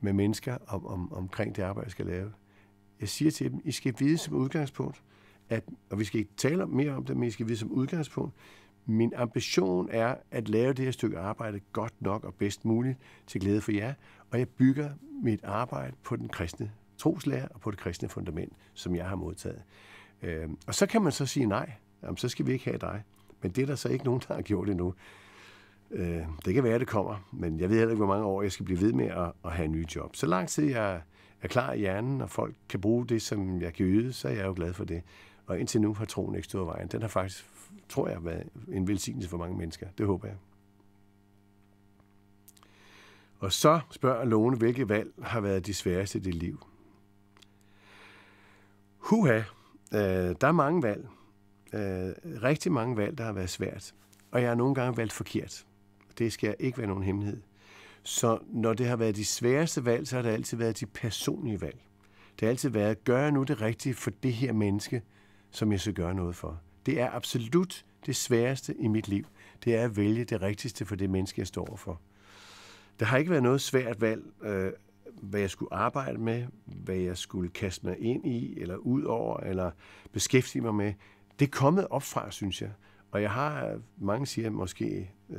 med mennesker om, om, omkring det arbejde, jeg skal lave, jeg siger til dem, I skal vide som udgangspunkt, at, og vi skal ikke tale mere om det, men I skal vide som udgangspunkt, min ambition er at lave det her stykke arbejde godt nok og bedst muligt til glæde for jer, og jeg bygger mit arbejde på den kristne troslære og på det kristne fundament, som jeg har modtaget. Øh, og så kan man så sige nej, jamen, så skal vi ikke have dig. Men det er der så ikke nogen, der har gjort endnu. Øh, det kan være, at det kommer, men jeg ved heller ikke, hvor mange år jeg skal blive ved med at, at have nye job. Så lang tid jeg er klar i hjernen, og folk kan bruge det, som jeg kan yde, så er jeg jo glad for det. Og indtil nu har troen ikke stået vejen. Den har faktisk, tror jeg, været en velsignelse for mange mennesker. Det håber jeg. Og så spørger Lone, hvilke valg har været de sværeste i dit liv? Huha, øh, der er mange valg. Øh, rigtig mange valg, der har været svært. Og jeg har nogle gange valgt forkert. Det skal ikke være nogen hemmelighed. Så når det har været de sværeste valg, så har det altid været de personlige valg. Det har altid været, gør jeg nu det rigtige for det her menneske, som jeg skal gøre noget for? Det er absolut det sværeste i mit liv. Det er at vælge det rigtigste for det menneske, jeg står for. Der har ikke været noget svært valg, øh, hvad jeg skulle arbejde med, hvad jeg skulle kaste mig ind i, eller ud over, eller beskæftige mig med. Det er kommet fra, synes jeg. Og jeg har, mange siger måske, øh,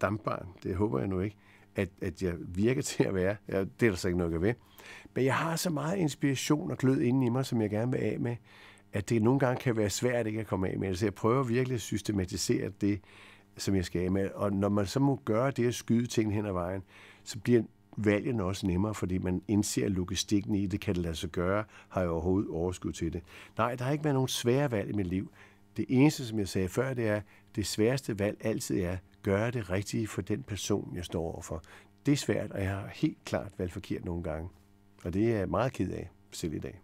dampbarn, det håber jeg nu ikke, at, at jeg virker til at være. Ja, det er der så ikke noget at ved. Men jeg har så meget inspiration og glød inde i mig, som jeg gerne vil af med, at det nogle gange kan være svært ikke at komme af med. Så altså, jeg prøver virkelig at systematisere det, som jeg skal af med. Og når man så må gøre det at skyde ting hen ad vejen, så bliver valgene også nemmere, fordi man indser logistikken i det. Kan det lade sig gøre? Har jeg overhovedet overskud til det? Nej, der har ikke været nogen svære valg i mit liv. Det eneste, som jeg sagde før, det er, det sværeste valg altid er, gøre det rigtige for den person, jeg står overfor. Det er svært, og jeg har helt klart valgt forkert nogle gange. Og det er jeg meget ked af selv i dag.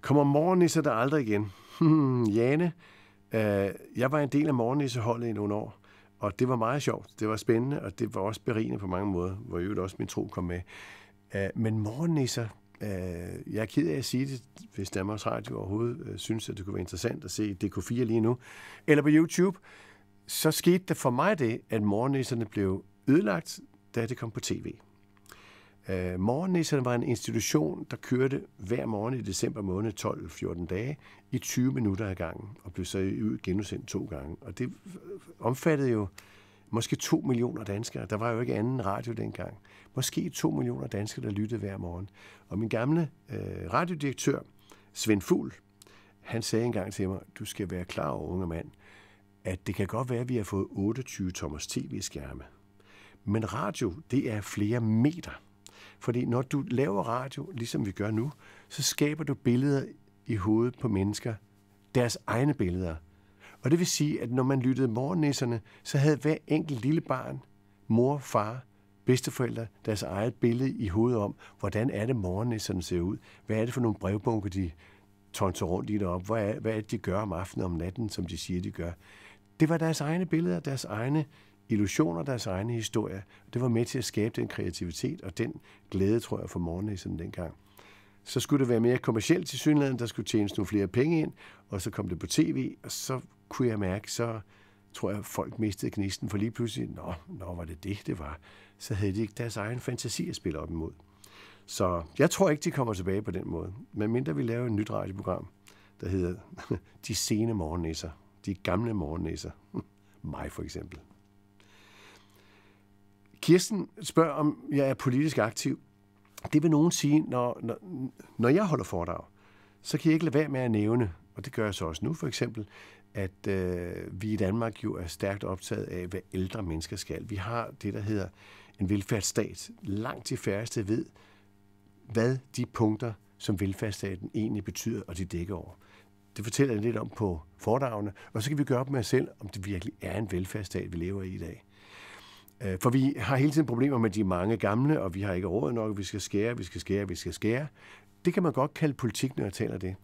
Kommer morgennisser der aldrig igen? Hmm, Jane, øh, jeg var en del af morgennisseholdet i nogle år, og det var meget sjovt. Det var spændende, og det var også berigende på mange måder, hvor jo også min tro kom med. Øh, men morgennisser, øh, Jeg er ked af at sige det, hvis Danmarks Radio overhovedet øh, synes, at det kunne være interessant at se DK4 lige nu, eller på YouTube. Så skete det for mig det, at morgennæsserne blev ødelagt, da det kom på tv. Øh, morgennæsserne var en institution, der kørte hver morgen i december måned 12-14 dage i 20 minutter ad gangen, og blev så genudsendt to gange. Og det omfattede jo måske to millioner danskere. Der var jo ikke anden radio dengang måske to millioner danskere, der lyttede hver morgen. Og min gamle øh, radiodirektør, Svend Fugl, han sagde engang til mig, du skal være klar over, unge mand, at det kan godt være, at vi har fået 28 tommers tv-skærme. Men radio, det er flere meter. Fordi når du laver radio, ligesom vi gør nu, så skaber du billeder i hovedet på mennesker, deres egne billeder. Og det vil sige, at når man lyttede morgennisserne, så havde hver enkelt lille barn, mor, far, bedsteforældre deres eget billede i hovedet om, hvordan er det morgennisserne ser ud? Hvad er det for nogle brevbunker, de tonser rundt i derop? Hvad er, hvad er det, de gør om aftenen og om natten, som de siger, de gør? Det var deres egne billeder, deres egne illusioner, deres egne historier. Det var med til at skabe den kreativitet og den glæde, tror jeg, for morgennisserne dengang. Så skulle det være mere kommercielt til synligheden, der skulle tjenes nogle flere penge ind, og så kom det på tv, og så kunne jeg mærke, så tror jeg, folk mistede gnisten, for lige pludselig, nå, nå var det det, det var så havde de ikke deres egen fantasi at spille op imod. Så jeg tror ikke, de kommer tilbage på den måde. Men mindre vi laver et nyt radioprogram, der hedder De sene morgennæsser. De gamle morgennæsser. Mig for eksempel. Kirsten spørger, om jeg er politisk aktiv. Det vil nogen sige, når, når, når jeg holder foredrag, så kan jeg ikke lade være med at nævne, og det gør jeg så også nu for eksempel, at øh, vi i Danmark jo er stærkt optaget af, hvad ældre mennesker skal. Vi har det, der hedder en velfærdsstat. Langt de færreste ved, hvad de punkter, som velfærdsstaten egentlig betyder, og de dækker over. Det fortæller jeg lidt om på fordagene, og så kan vi gøre op med os selv, om det virkelig er en velfærdsstat, vi lever i i dag. Øh, for vi har hele tiden problemer med de mange gamle, og vi har ikke råd nok, vi skal skære, vi skal skære, vi skal skære. Det kan man godt kalde politik, når jeg taler det.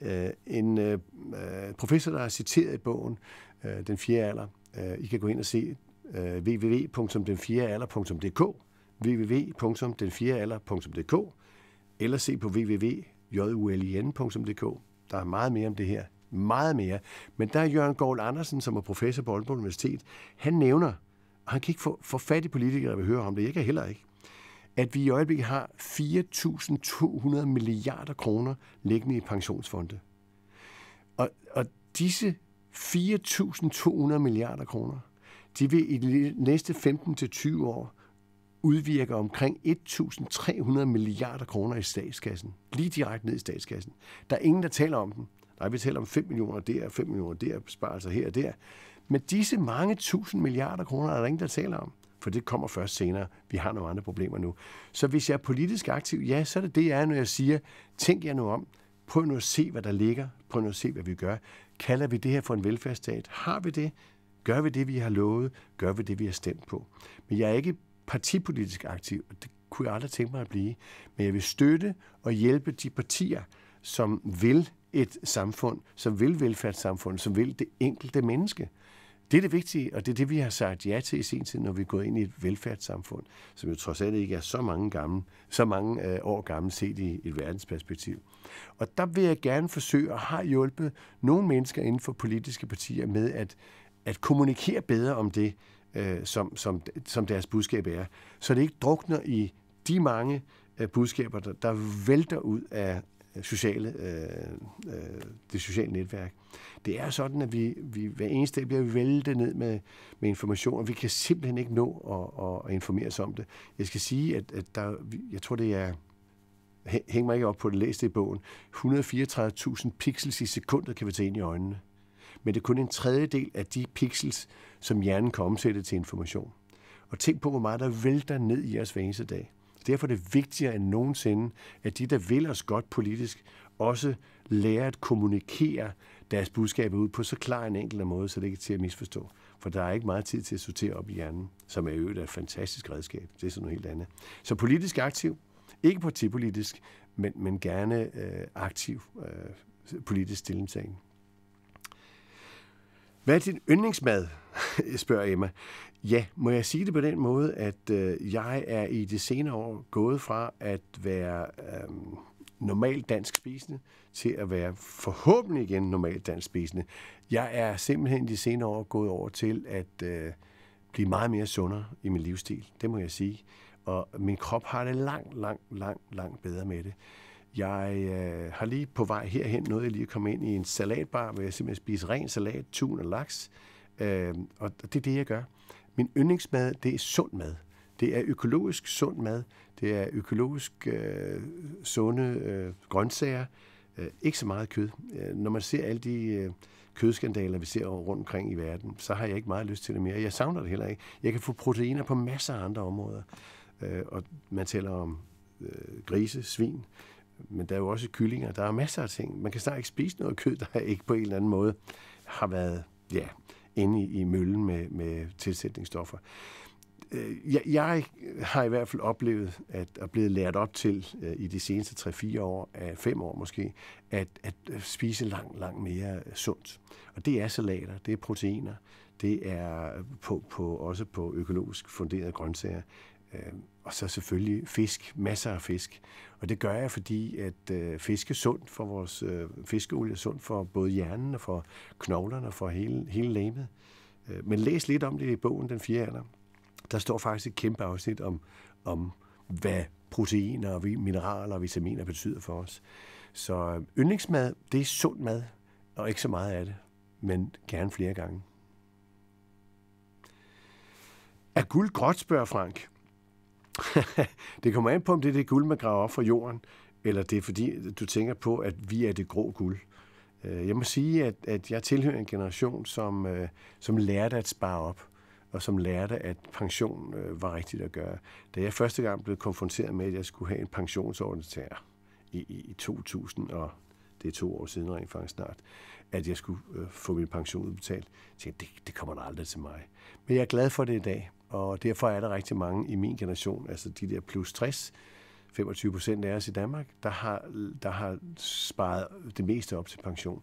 Øh, en øh, professor, der har citeret i bogen, Den fjerde alder, I kan gå ind og se, øh, www.denfjerdealder.dk, www.denfjerdealder.dk, eller se på www.julien.dk. Der er meget mere om det her. Meget mere. Men der er Jørgen Gård Andersen, som er professor på Aalborg Universitet, han nævner, og han kan ikke få, få fat i politikere, der vil høre om det, jeg kan heller ikke, at vi i øjeblikket har 4.200 milliarder kroner liggende i pensionsfonde. Og, og disse 4.200 milliarder kroner, de vil i de næste 15-20 år udvirker omkring 1.300 milliarder kroner i statskassen. Lige direkte ned i statskassen. Der er ingen, der taler om dem. Nej, vi taler om 5 millioner der, 5 millioner der, besparelser her og der. Men disse mange tusind milliarder kroner er der ingen, der taler om. For det kommer først senere. Vi har nogle andre problemer nu. Så hvis jeg er politisk aktiv, ja, så er det det, jeg er, når jeg siger, tænk jer nu om. Prøv nu at se, hvad der ligger. Prøv nu at se, hvad vi gør. Kalder vi det her for en velfærdsstat? Har vi det? Gør vi det, vi har lovet? Gør vi det, vi har stemt på? Men jeg er ikke partipolitisk aktiv, og det kunne jeg aldrig tænke mig at blive. Men jeg vil støtte og hjælpe de partier, som vil et samfund, som vil velfærdssamfund, som vil det enkelte menneske. Det er det vigtige, og det er det, vi har sagt ja til i sin tid, når vi er gået ind i et velfærdssamfund, som jo trods alt ikke er så mange, gamle, så mange øh, år gammel set i et verdensperspektiv. Og der vil jeg gerne forsøge, at have hjulpet nogle mennesker inden for politiske partier med at at kommunikere bedre om det, øh, som, som, som deres budskab er, så det ikke drukner i de mange øh, budskaber, der, der vælter ud af sociale, øh, øh, det sociale netværk. Det er sådan, at vi, vi hver eneste dag bliver væltet ned med, med information, og vi kan simpelthen ikke nå at, at informere os om det. Jeg skal sige, at, at der, jeg tror, det er hæng mig ikke op på det læste i bogen, 134.000 pixels i sekundet kan vi tage ind i øjnene men det er kun en tredjedel af de pixels, som hjernen kan omsætte til information. Og tænk på, hvor meget der vælter ned i jeres hver eneste dag. Derfor er det vigtigere end nogensinde, at de, der vil os godt politisk, også lærer at kommunikere deres budskaber ud på så klar en enkelt måde, så det ikke er til at misforstå. For der er ikke meget tid til at sortere op i hjernen, som er øvrigt et fantastisk redskab. Det er sådan noget helt andet. Så politisk aktiv, ikke partipolitisk, men, men gerne øh, aktiv øh, politisk stillingtagen. Hvad er din yndlingsmad? spørger Emma. Ja, må jeg sige det på den måde, at øh, jeg er i det senere år gået fra at være øh, normalt dansk spisende til at være forhåbentlig igen normalt dansk spisende. Jeg er simpelthen de senere år gået over til at øh, blive meget mere sundere i min livsstil, det må jeg sige. Og min krop har det langt, langt, langt, langt bedre med det. Jeg øh, har lige på vej herhen noget, jeg lige kommet ind i en salatbar, hvor jeg simpelthen spiser ren salat, tun og laks. Øh, og det er det, jeg gør. Min yndlingsmad, det er sund mad. Det er økologisk sund mad. Det er økologisk øh, sunde øh, grøntsager. Øh, ikke så meget kød. Øh, når man ser alle de øh, kødskandaler, vi ser rundt omkring i verden, så har jeg ikke meget lyst til det mere. Jeg savner det heller ikke. Jeg kan få proteiner på masser af andre områder. Øh, og man taler om øh, grise, svin, men der er jo også kyllinger, der er masser af ting. Man kan snart ikke spise noget kød, der ikke på en eller anden måde har været ja, inde i, i møllen med, med tilsætningsstoffer. Øh, jeg, jeg har i hvert fald oplevet at, at blevet lært op til øh, i de seneste 3-4 år, 5 år måske, at, at øh, spise langt, langt mere sundt. Og det er salater, det er proteiner, det er på, på, også på økologisk funderede grøntsager. Og så selvfølgelig fisk, masser af fisk. Og det gør jeg, fordi at øh, fisk er sundt for vores øh, fiskeolie, er sundt for både hjernen og for knoglerne og for hele, hele læmet. Øh, men læs lidt om det i bogen, Den fjerde alder. Der står faktisk et kæmpe afsnit om, om hvad proteiner og mineraler og vitaminer betyder for os. Så øh, yndlingsmad, det er sund mad, og ikke så meget af det, men gerne flere gange. Er guld gråt, spørger Frank. det kommer an på, om det er det guld, man graver op fra jorden, eller det er fordi, du tænker på, at vi er det grå guld. Øh, jeg må sige, at, at jeg tilhører en generation, som, øh, som lærte at spare op, og som lærte, at pension øh, var rigtigt at gøre. Da jeg første gang blev konfronteret med, at jeg skulle have en pensionsordinatær i, i, i 2000, og det er to år siden rent faktisk snart, at jeg skulle få min pension udbetalt. Jeg tænkte, det, det kommer der aldrig til mig. Men jeg er glad for det i dag. Og derfor er der rigtig mange i min generation, altså de der plus 60, 25 procent af os i Danmark, der har, der har sparet det meste op til pension.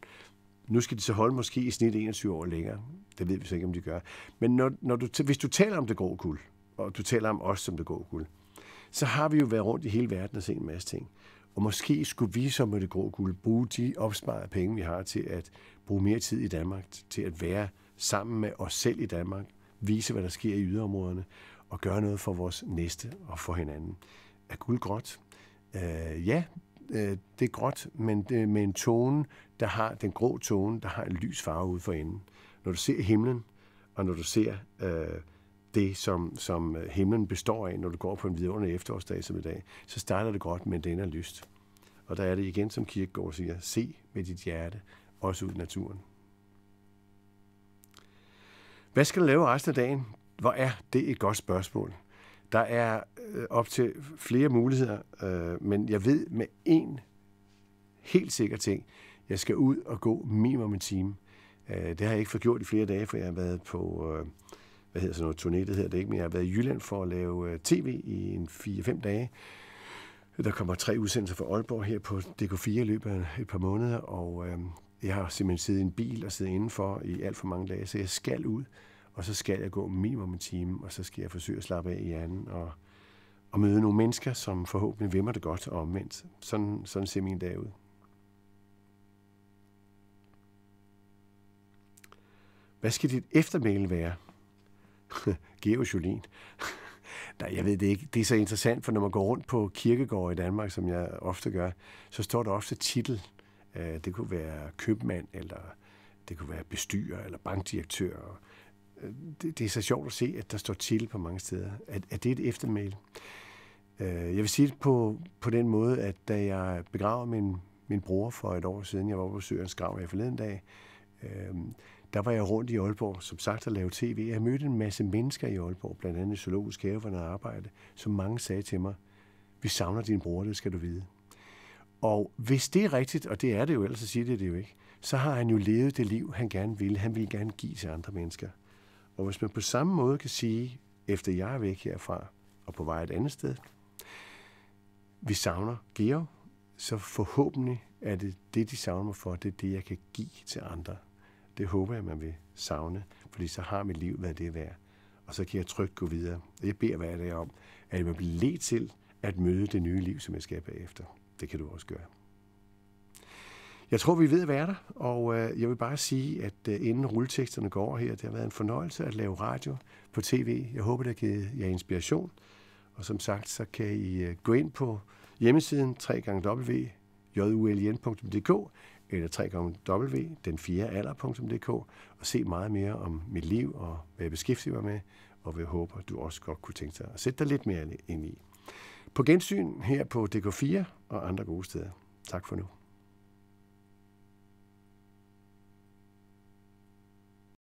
Nu skal de så holde måske i snit 21 år længere. Det ved vi så ikke, om de gør. Men når, når du, hvis du taler om det grå guld, og du taler om os som det grå guld, så har vi jo været rundt i hele verden og set en masse ting. Og måske skulle vi som med det grå guld bruge de opsparede penge, vi har til at bruge mere tid i Danmark, til at være sammen med os selv i Danmark, vise, hvad der sker i yderområderne, og gøre noget for vores næste og for hinanden. Er guld gråt? Øh, ja, øh, det er gråt, men det, med en tone, der har den grå tone, der har en lys farve ude for enden. Når du ser himlen, og når du ser øh, det, som, som øh, himlen består af, når du går på en vidunderlig efterårsdag som i dag, så starter det godt, men det ender lyst. Og der er det igen, som Kirkegaard siger, se med dit hjerte, også ud i naturen. Hvad skal du lave resten af dagen? Hvor er det et godt spørgsmål. Der er øh, op til flere muligheder, øh, men jeg ved med en helt sikker ting, jeg skal ud og gå minimum en time. Øh, det har jeg ikke fået gjort i flere dage, for jeg har været på, hvad hedder sådan noget, turné, det hedder det ikke, men jeg har været i Jylland for at lave tv i en 4-5 dage. Der kommer tre udsendelser fra Aalborg her på DK4 i løbet af et par måneder, og jeg har simpelthen siddet i en bil og siddet indenfor i alt for mange dage, så jeg skal ud, og så skal jeg gå minimum en time, og så skal jeg forsøge at slappe af i hjernen og, og møde nogle mennesker, som forhåbentlig vimmer det godt og omvendt. Sådan, sådan ser min dag ud. Hvad skal dit eftermæle være? Geo Jolien. Nej, jeg ved det ikke. Det er så interessant, for når man går rundt på kirkegårde i Danmark, som jeg ofte gør, så står der ofte titel Øh, det kunne være købmand, eller det kunne være bestyrer, eller bankdirektør. Øh, det, er så sjovt at se, at der står til på mange steder. Er det et eftermæl. Øh, jeg vil sige det på, på den måde, at da jeg begravede min, min bror for et år siden, jeg var på Sørens grav i forleden dag, der var jeg rundt i Aalborg, som sagt, at lave tv. Jeg mødte en masse mennesker i Aalborg, blandt andet i Zoologisk Have, hvor jeg arbejdede, som mange sagde til mig, vi savner din bror, det skal du vide. Og hvis det er rigtigt, og det er det jo, ellers så siger det det jo ikke, så har han jo levet det liv, han gerne ville. Han ville gerne give til andre mennesker. Og hvis man på samme måde kan sige, efter jeg er væk herfra og på vej et andet sted, vi savner Georg, så forhåbentlig er det det, de savner mig for, det er det, jeg kan give til andre. Det håber jeg, man vil savne, fordi så har mit liv været det værd. Og så kan jeg trygt gå videre. Jeg beder hver dag om, at jeg vil blive ledt til at møde det nye liv, som jeg skal bagefter. Det kan du også gøre. Jeg tror, vi ved at være der, og øh, jeg vil bare sige, at øh, inden rulleteksterne går over her, det har været en fornøjelse at lave radio på tv. Jeg håber, det har givet jer inspiration. Og som sagt, så kan I øh, gå ind på hjemmesiden www.juln.dk eller www.den4alder.dk og se meget mere om mit liv og hvad jeg beskæftiger mig med, og vi håber, du også godt kunne tænke dig at sætte dig lidt mere ind i. På gensyn her på DK4 og andre gode steder. Tak for nu.